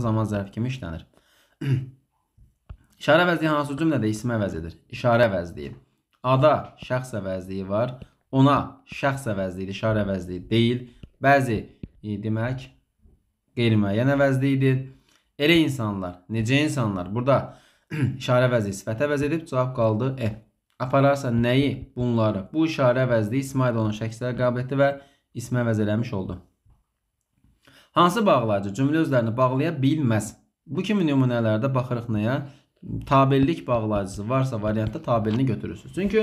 zaman zərf kimi işlənir. İşarə vəzdiyi hansı cümlədə isim əvəzidir? İşarə vəzdiyi. Ada şəxs əvəzliyi var. Ona şəxs əvəzliyidir, işarə əvəzliyi deyil. Bəzi e, demək qeyri-müəyyən əvəzliyidir. Elə insanlar, necə insanlar? Burada işarə vəzdiyi sifətə əvəz edib cavab qaldı E. Apararsa nəyi? Bunları. Bu işarə vəzdiyi İsmail olan şəxslər qabiliyyəti və ismə əvəz eləmiş oldu. Hansı bağlayıcı cümlə özlərini bağlaya bilməz? Bu kimi nümunələrdə baxırıq nəyə? Tabellik bağlayıcısı varsa variantda tabelini götürürsüz. Çünki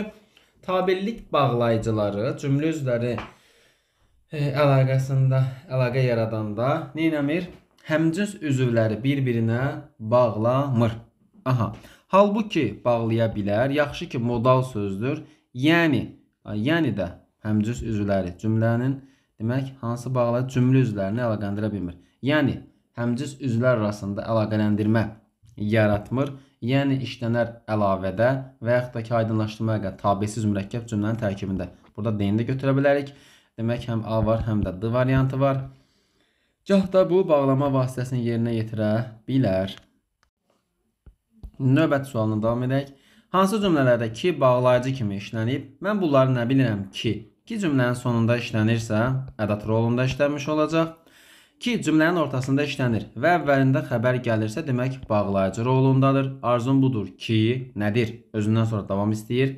tabellik bağlayıcıları cümlə özləri e, əlaqəsində əlaqə yaradanda nə eləmir? Həmcins üzvləri bir-birinə bağlamır. Aha. Halbuki bağlaya bilər. Yaxşı ki modal sözdür. Yəni, yəni də həmcins üzvləri cümlənin Demək, hansı bağlar cümlə üzvlərini əlaqələndirə bilmir. Yəni, həmciz üzvlər arasında əlaqələndirmə yaratmır. Yəni, işlənər əlavədə və yaxud da ki, aydınlaşdırmaya qədər tabisiz mürəkkəb cümlənin tərkibində. Burada D-ni də götürə bilərik. Demək, həm A var, həm də D variantı var. Gah da bu, bağlama vasitəsini yerinə yetirə bilər. Növbət sualına davam edək. Hansı cümlələrdə ki, bağlayıcı kimi işlənib, mən bunları nə bilirəm ki ki cümlənin sonunda işlənirsə, ədad rolunda işlənmiş olacaq. Ki cümlənin ortasında işlənir və əvvəlində xəbər gəlirsə, demək bağlayıcı rolundadır. Arzum budur ki, nədir? Özündən sonra davam istəyir.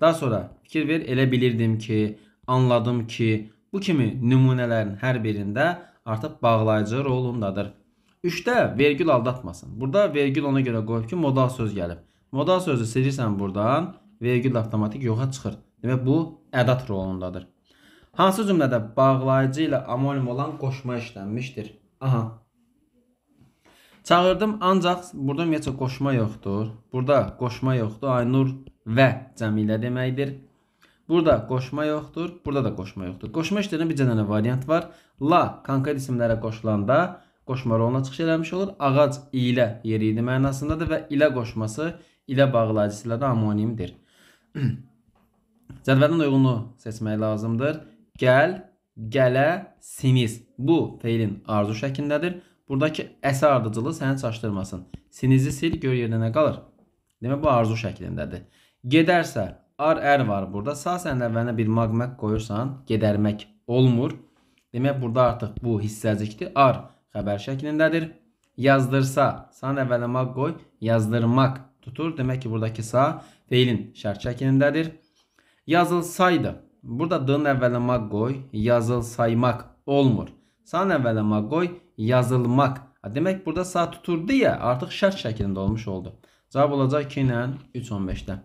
Daha sonra fikir ver, elə bilirdim ki, anladım ki, bu kimi nümunələrin hər birində artıq bağlayıcı rolundadır. 3-də vergül aldatmasın. Burada vergül ona görə qoyub ki, modal söz gəlib. Modal sözü silirsən buradan, vergül avtomatik yoxa çıxır və bu ədat rolundadır. Hansı cümlədə bağlayıcı ilə amonim olan qoşma işlənmişdir? Aha. Çağırdım, ancaq burada ümumiyyətcə qoşma yoxdur. Burada qoşma yoxdur. Aynur və Cəmilə deməkdir. Burada qoşma yoxdur, burada da qoşma yoxdur. Qoşma işlərinin bir dənə variant var. La konkret isimlərə qoşulanda qoşma roluna çıxış eləmiş olur. Ağac ilə yeri idi mənasındadır və ilə qoşması ilə bağlayıcısı ilə də amonimdir. Cədvəlin uyğunu seçmək lazımdır. Gəl, gələsiniz. Bu feilin arzu şəklindədir. Buradakı əsə ardıcılı səni çaşdırmasın. Sinizi sil, gör yerdə nə qalır. Demə bu arzu şəklindədir. Gedərsə, ar ər var burada. Sağ sənin əvvəlinə bir magmək qoyursan, gedərmək olmur. Demək burada artıq bu hissəcikdir. Ar xəbər şəklindədir. Yazdırsa, sağın əvvəlinə mag qoy, yazdırmaq tutur. Demək ki, buradakı sağ feilin şərt şəklindədir. Yazılsaydı. Burada dın əvvələmə qoy, yazılsaymaq olmur. San əvvələmə qoy, yazılmaq. Demək burada sağ tuturdu ya, artıq şərt şəklində olmuş oldu. Cavab olacaq 2 ilə 3 15-də.